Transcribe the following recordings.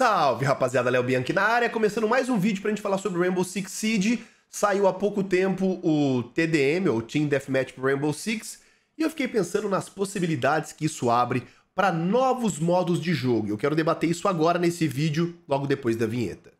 Salve rapaziada, Léo Bianchi na área, começando mais um vídeo pra gente falar sobre Rainbow Six Siege. Saiu há pouco tempo o TDM, ou Team Deathmatch pro Rainbow Six, e eu fiquei pensando nas possibilidades que isso abre para novos modos de jogo. Eu quero debater isso agora nesse vídeo, logo depois da vinheta.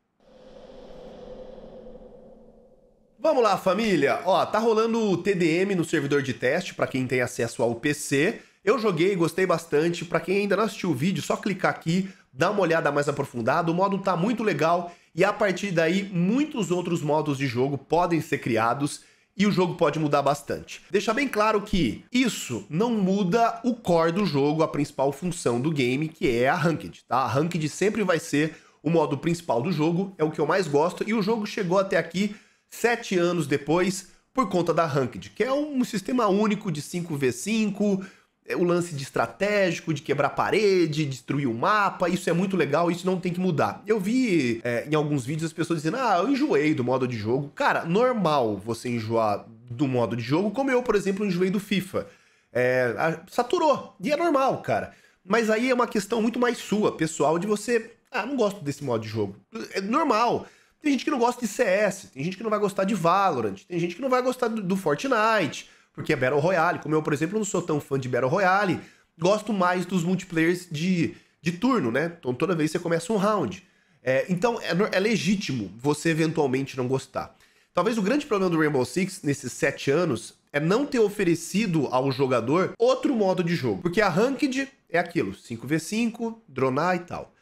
Vamos lá, família. Ó, tá rolando o TDM no servidor de teste para quem tem acesso ao PC. Eu joguei, gostei bastante. Para quem ainda não assistiu o vídeo, só clicar aqui dá uma olhada mais aprofundada. O modo tá muito legal e a partir daí muitos outros modos de jogo podem ser criados e o jogo pode mudar bastante. Deixa bem claro que isso não muda o core do jogo, a principal função do game, que é a ranked, tá? A ranked sempre vai ser o modo principal do jogo, é o que eu mais gosto e o jogo chegou até aqui sete anos depois por conta da ranked, que é um sistema único de 5v5 é, o lance de estratégico, de quebrar parede, destruir o mapa, isso é muito legal, isso não tem que mudar. Eu vi é, em alguns vídeos as pessoas dizendo, ah, eu enjoei do modo de jogo. Cara, normal você enjoar do modo de jogo, como eu, por exemplo, enjoei do FIFA. É, saturou, e é normal, cara. Mas aí é uma questão muito mais sua, pessoal, de você, ah, não gosto desse modo de jogo. É normal. Tem gente que não gosta de CS, tem gente que não vai gostar de Valorant, tem gente que não vai gostar do, do Fortnite porque é Battle Royale. Como eu, por exemplo, não sou tão fã de Battle Royale, gosto mais dos multiplayers de, de turno, né? Então toda vez você começa um round. É, então é, é legítimo você eventualmente não gostar. Talvez o grande problema do Rainbow Six nesses sete anos é não ter oferecido ao jogador outro modo de jogo. Porque a Ranked é aquilo: 5v5, dronar e tal.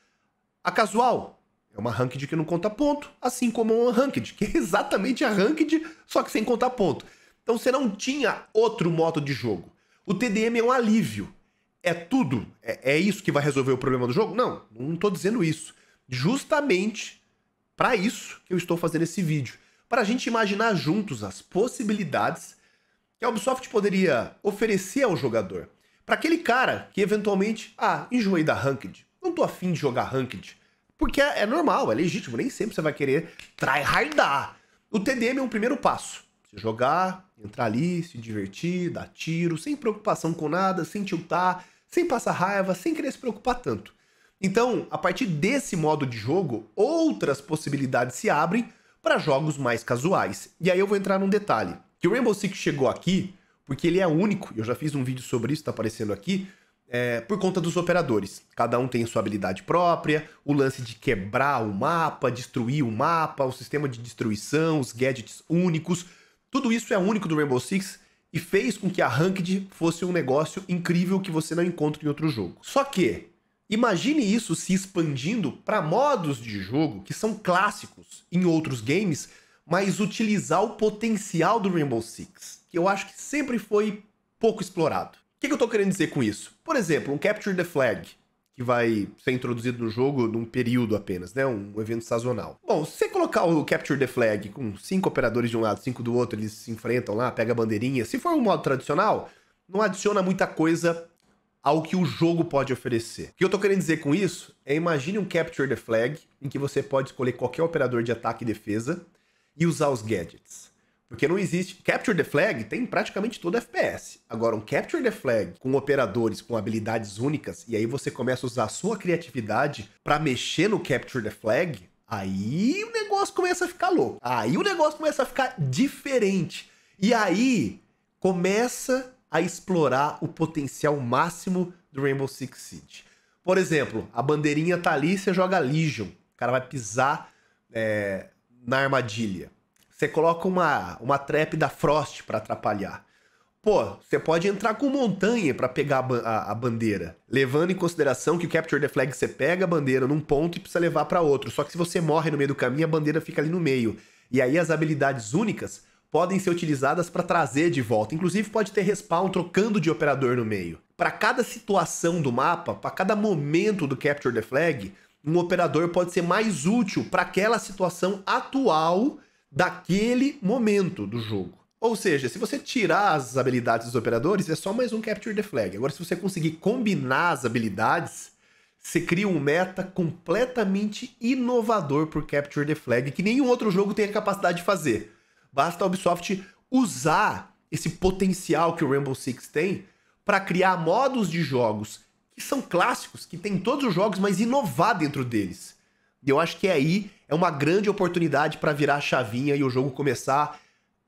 A casual é uma Ranked que não conta ponto, assim como a Ranked, que é exatamente a Ranked, só que sem contar ponto. Então você não tinha outro modo de jogo. O TDM é um alívio. É tudo. É, é isso que vai resolver o problema do jogo? Não, não estou dizendo isso. Justamente para isso que eu estou fazendo esse vídeo. Para a gente imaginar juntos as possibilidades que a Ubisoft poderia oferecer ao jogador. Para aquele cara que eventualmente, ah, enjoei da Ranked, não tô afim de jogar Ranked. Porque é, é normal, é legítimo, nem sempre você vai querer tryhardar. O TDM é um primeiro passo. Você jogar, Entrar ali, se divertir, dar tiro, sem preocupação com nada, sem tiltar, sem passar raiva, sem querer se preocupar tanto. Então, a partir desse modo de jogo, outras possibilidades se abrem para jogos mais casuais. E aí eu vou entrar num detalhe, que o Rainbow Six chegou aqui porque ele é único, eu já fiz um vídeo sobre isso, está aparecendo aqui, é, por conta dos operadores. Cada um tem sua habilidade própria, o lance de quebrar o mapa, destruir o mapa, o sistema de destruição, os gadgets únicos, tudo isso é único do Rainbow Six e fez com que a Ranked fosse um negócio incrível que você não encontra em outro jogo. Só que, imagine isso se expandindo para modos de jogo que são clássicos em outros games, mas utilizar o potencial do Rainbow Six, que eu acho que sempre foi pouco explorado. O que, que eu estou querendo dizer com isso? Por exemplo, um Capture the Flag, que vai ser introduzido no jogo num período apenas, né? Um evento sazonal. Bom, se você colocar o Capture the Flag com cinco operadores de um lado, cinco do outro, eles se enfrentam lá, pega a bandeirinha. Se for um modo tradicional, não adiciona muita coisa ao que o jogo pode oferecer. O que eu tô querendo dizer com isso é imagine um Capture the Flag em que você pode escolher qualquer operador de ataque e defesa e usar os gadgets. Porque não existe. Capture the Flag tem praticamente todo FPS. Agora, um Capture the Flag com operadores com habilidades únicas, e aí você começa a usar a sua criatividade para mexer no Capture the Flag, aí o negócio começa a ficar louco. Aí o negócio começa a ficar diferente. E aí começa a explorar o potencial máximo do Rainbow Six Siege. Por exemplo, a bandeirinha tá ali, você joga Legion. O cara vai pisar é, na armadilha. Você coloca uma, uma trap da Frost para atrapalhar. Pô, você pode entrar com montanha para pegar a, a, a, bandeira, levando em consideração que o capture the flag você pega a bandeira num ponto e precisa levar para outro. Só que se você morre no meio do caminho, a bandeira fica ali no meio. E aí as habilidades únicas podem ser utilizadas para trazer de volta. Inclusive pode ter respawn trocando de operador no meio. Para cada situação do mapa, para cada momento do capture the flag, um operador pode ser mais útil para aquela situação atual daquele momento do jogo. Ou seja, se você tirar as habilidades dos operadores, é só mais um Capture the Flag. Agora, se você conseguir combinar as habilidades, você cria um meta completamente inovador por Capture the Flag, que nenhum outro jogo tem a capacidade de fazer. Basta a Ubisoft usar esse potencial que o Rainbow Six tem para criar modos de jogos que são clássicos, que tem todos os jogos, mas inovar dentro deles. E eu acho que aí é uma grande oportunidade para virar a chavinha e o jogo começar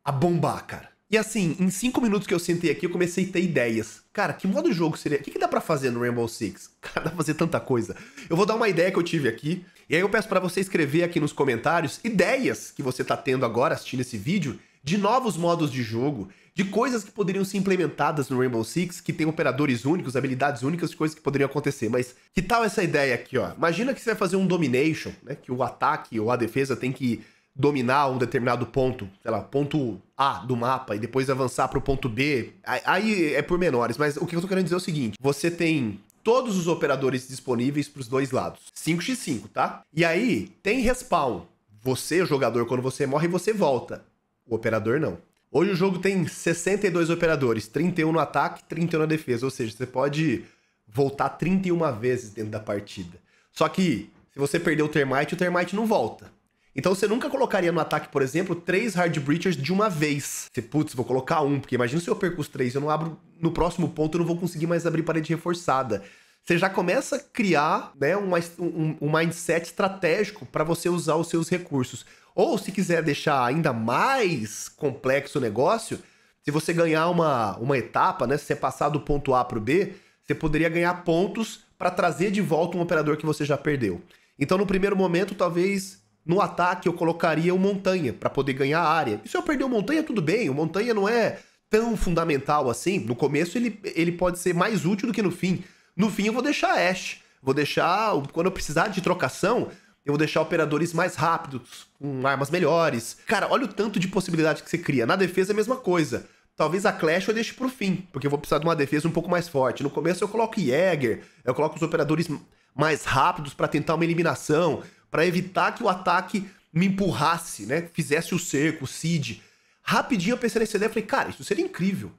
a bombar, cara. E assim, em cinco minutos que eu sentei aqui, eu comecei a ter ideias. Cara, que modo de jogo seria? O que, que dá para fazer no Rainbow Six? Cara, dá pra fazer tanta coisa. Eu vou dar uma ideia que eu tive aqui. E aí eu peço para você escrever aqui nos comentários ideias que você tá tendo agora assistindo esse vídeo de novos modos de jogo, de coisas que poderiam ser implementadas no Rainbow Six, que tem operadores únicos, habilidades únicas, coisas que poderiam acontecer. Mas que tal essa ideia aqui, ó? Imagina que você vai fazer um domination, né? Que o ataque ou a defesa tem que dominar um determinado ponto, sei lá, ponto A do mapa e depois avançar para o ponto B. Aí é por menores, mas o que eu tô querendo dizer é o seguinte: você tem todos os operadores disponíveis para os dois lados, 5x5, tá? E aí tem respawn. Você, jogador, quando você morre, você volta. O operador não. Hoje o jogo tem 62 operadores, 31 no ataque, 31 na defesa, ou seja, você pode voltar 31 vezes dentro da partida. Só que se você perder o Termite, o Termite não volta. Então você nunca colocaria no ataque, por exemplo, três Hard Breachers de uma vez. Você, putz, vou colocar um, porque imagina se eu perco os três, eu não abro no próximo ponto, eu não vou conseguir mais abrir parede reforçada. Você já começa a criar né, um, um, um mindset estratégico para você usar os seus recursos. Ou se quiser deixar ainda mais complexo o negócio, se você ganhar uma, uma etapa, né, se você passar do ponto A para o B, você poderia ganhar pontos para trazer de volta um operador que você já perdeu. Então, no primeiro momento, talvez no ataque eu colocaria o Montanha para poder ganhar área. E se eu perder o Montanha, tudo bem, o Montanha não é tão fundamental assim. No começo ele, ele pode ser mais útil do que no fim. No fim eu vou deixar Ash, vou deixar quando eu precisar de trocação, eu vou deixar operadores mais rápidos, com armas melhores. Cara, olha o tanto de possibilidade que você cria. Na defesa é a mesma coisa. Talvez a Clash eu deixe pro fim, porque eu vou precisar de uma defesa um pouco mais forte. No começo eu coloco Jäger, eu coloco os operadores mais rápidos para tentar uma eliminação, para evitar que o ataque me empurrasse, né? Fizesse o cerco, o seed. Rapidinho eu pensei nessa ideia e falei, cara, isso seria incrível.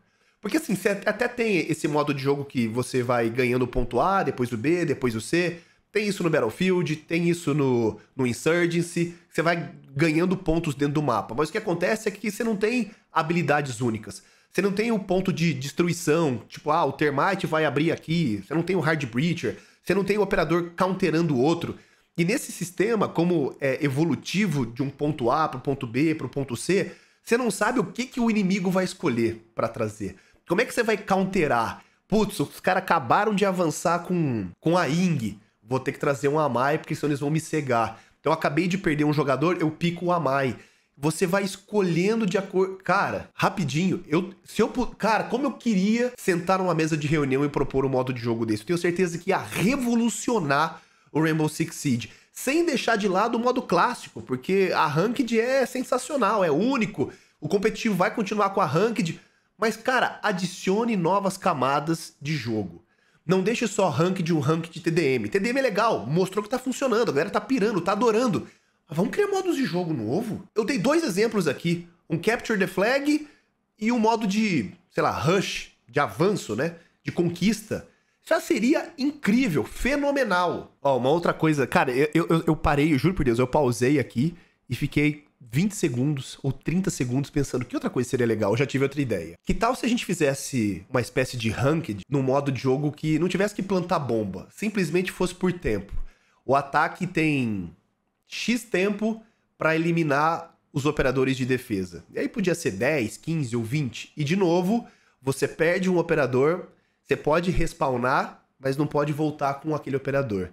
Porque assim, você até tem esse modo de jogo que você vai ganhando o ponto A, depois o B, depois o C. Tem isso no Battlefield, tem isso no, no Insurgency, você vai ganhando pontos dentro do mapa. Mas o que acontece é que você não tem habilidades únicas. Você não tem o ponto de destruição, tipo, ah, o Termite vai abrir aqui, você não tem o Hard Breacher, você não tem o operador counterando o outro. E nesse sistema, como é evolutivo de um ponto A para o ponto B, para o ponto C, você não sabe o que, que o inimigo vai escolher para trazer. Como é que você vai counterar? Putz, os caras acabaram de avançar com, com a Ing vou ter que trazer um Amai, porque senão eles vão me cegar. Então eu acabei de perder um jogador, eu pico o Amai. Você vai escolhendo de acordo. Cara, rapidinho, eu. Se eu. Cara, como eu queria sentar numa mesa de reunião e propor um modo de jogo desse. Eu tenho certeza que ia revolucionar o Rainbow Six Siege. Sem deixar de lado o modo clássico, porque a Ranked é sensacional, é único. O competitivo vai continuar com a Ranked. Mas, cara, adicione novas camadas de jogo. Não deixe só rank de um rank de TDM. TDM é legal, mostrou que tá funcionando, a galera tá pirando, tá adorando. Mas vamos criar modos de jogo novo? Eu dei dois exemplos aqui, um Capture the Flag e um modo de, sei lá, rush, de avanço, né? De conquista. Já seria incrível, fenomenal. Ó, uma outra coisa, cara, eu, eu, eu parei, eu juro por Deus, eu pausei aqui e fiquei 20 segundos ou 30 segundos pensando que outra coisa seria legal, eu já tive outra ideia. Que tal se a gente fizesse uma espécie de ranked num modo de jogo que não tivesse que plantar bomba, simplesmente fosse por tempo. O ataque tem X tempo para eliminar os operadores de defesa. E aí podia ser 10, 15 ou 20. E de novo, você perde um operador, você pode respawnar, mas não pode voltar com aquele operador.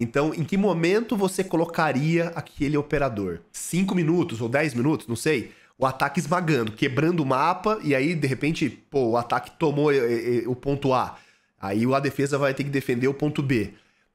Então, em que momento você colocaria aquele operador? 5 minutos ou 10 minutos, não sei. O ataque esmagando, quebrando o mapa, e aí, de repente, pô, o ataque tomou eh, eh, eh, o ponto A. Aí a defesa vai ter que defender o ponto B.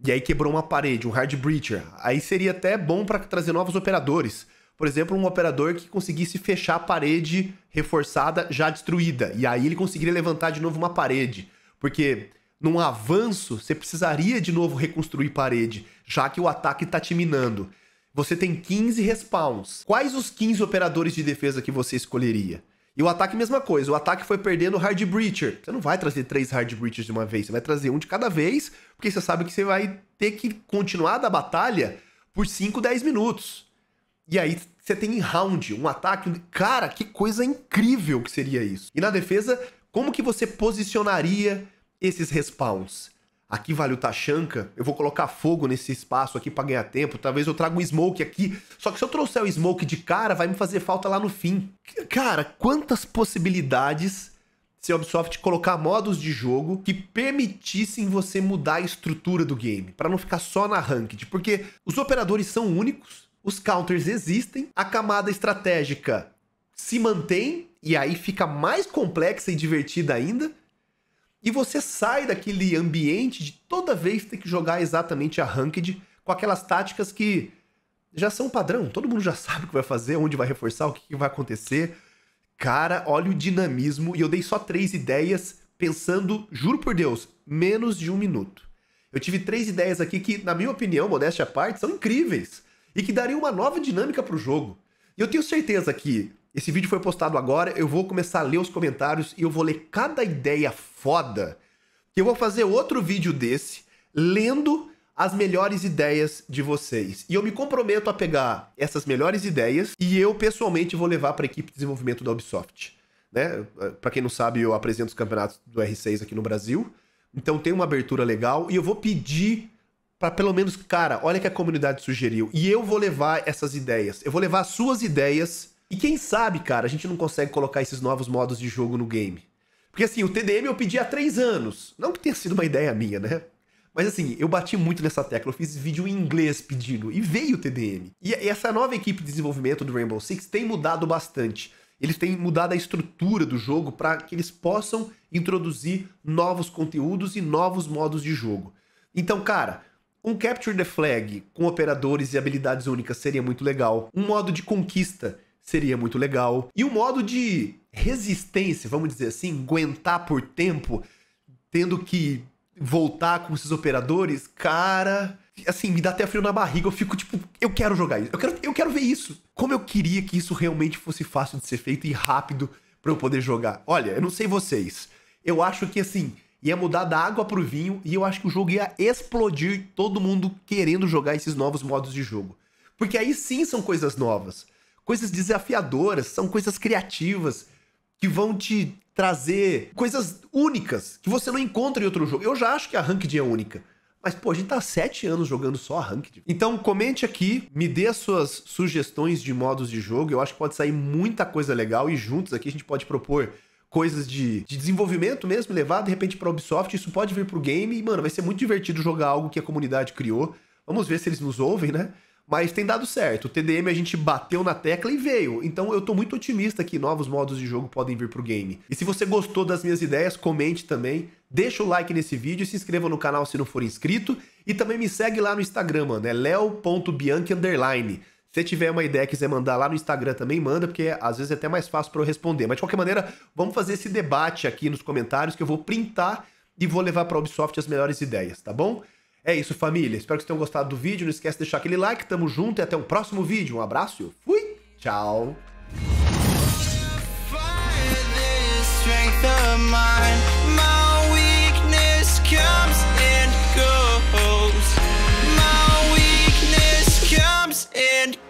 E aí quebrou uma parede, um hard breacher. Aí seria até bom para trazer novos operadores. Por exemplo, um operador que conseguisse fechar a parede reforçada já destruída. E aí ele conseguiria levantar de novo uma parede. Porque num avanço, você precisaria de novo reconstruir parede, já que o ataque está te minando. Você tem 15 respawns. Quais os 15 operadores de defesa que você escolheria? E o ataque, mesma coisa. O ataque foi perdendo o Hard Breacher. Você não vai trazer três Hard Breachers de uma vez, você vai trazer um de cada vez, porque você sabe que você vai ter que continuar da batalha por 5, 10 minutos. E aí você tem em round, um ataque. Cara, que coisa incrível que seria isso. E na defesa, como que você posicionaria esses respawns. Aqui vale o Tachanka, eu vou colocar fogo nesse espaço aqui para ganhar tempo, talvez eu traga um smoke aqui. Só que se eu trouxer o smoke de cara, vai me fazer falta lá no fim. Cara, quantas possibilidades se a Ubisoft colocar modos de jogo que permitissem você mudar a estrutura do game, para não ficar só na ranked, porque os operadores são únicos, os counters existem, a camada estratégica se mantém e aí fica mais complexa e divertida ainda. E você sai daquele ambiente de toda vez ter que jogar exatamente a ranked com aquelas táticas que já são padrão. Todo mundo já sabe o que vai fazer, onde vai reforçar, o que vai acontecer. Cara, olha o dinamismo. E eu dei só três ideias, pensando, juro por Deus, menos de um minuto. Eu tive três ideias aqui que, na minha opinião, modéstia à parte, são incríveis e que dariam uma nova dinâmica para o jogo. E eu tenho certeza que esse vídeo foi postado agora, eu vou começar a ler os comentários e eu vou ler cada ideia foda. Que eu vou fazer outro vídeo desse, lendo as melhores ideias de vocês. E eu me comprometo a pegar essas melhores ideias e eu pessoalmente vou levar para a equipe de desenvolvimento da Ubisoft. Né? Para quem não sabe, eu apresento os campeonatos do R6 aqui no Brasil. Então tem uma abertura legal e eu vou pedir para pelo menos, cara, olha que a comunidade sugeriu. E eu vou levar essas ideias. Eu vou levar as suas ideias e quem sabe, cara, a gente não consegue colocar esses novos modos de jogo no game. Porque assim, o TDM eu pedi há três anos. Não que tenha sido uma ideia minha, né? Mas assim, eu bati muito nessa tecla. Eu fiz vídeo em inglês pedindo e veio o TDM. E essa nova equipe de desenvolvimento do Rainbow Six tem mudado bastante. Eles têm mudado a estrutura do jogo para que eles possam introduzir novos conteúdos e novos modos de jogo. Então, cara, um Capture the Flag com operadores e habilidades únicas seria muito legal. Um modo de conquista seria muito legal. E o modo de resistência, vamos dizer assim, aguentar por tempo, tendo que voltar com esses operadores, cara, assim, me dá até frio na barriga, eu fico tipo, eu quero jogar isso, eu quero, eu quero ver isso. Como eu queria que isso realmente fosse fácil de ser feito e rápido para eu poder jogar. Olha, eu não sei vocês, eu acho que assim, ia mudar da água pro vinho e eu acho que o jogo ia explodir todo mundo querendo jogar esses novos modos de jogo. Porque aí sim são coisas novas coisas desafiadoras, são coisas criativas que vão te trazer coisas únicas que você não encontra em outro jogo. Eu já acho que a Ranked é única. Mas, pô, a gente tá há sete anos jogando só a Ranked. Então, comente aqui, me dê as suas sugestões de modos de jogo. Eu acho que pode sair muita coisa legal e juntos aqui a gente pode propor coisas de, de desenvolvimento mesmo, levar de repente pra Ubisoft. Isso pode vir pro game e, mano, vai ser muito divertido jogar algo que a comunidade criou. Vamos ver se eles nos ouvem, né? Mas tem dado certo. O TDM a gente bateu na tecla e veio. Então eu tô muito otimista que novos modos de jogo podem vir pro game. E se você gostou das minhas ideias, comente também. Deixa o like nesse vídeo, se inscreva no canal se não for inscrito. E também me segue lá no Instagram, mano. É leo.bianchi underline. Se tiver uma ideia, quiser mandar lá no Instagram também, manda, porque às vezes é até mais fácil para eu responder. Mas de qualquer maneira, vamos fazer esse debate aqui nos comentários que eu vou printar e vou levar para a Ubisoft as melhores ideias, tá bom? É isso, família. Espero que vocês tenham gostado do vídeo. Não esquece de deixar aquele like. Tamo junto e até o próximo vídeo. Um abraço fui. Tchau.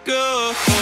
go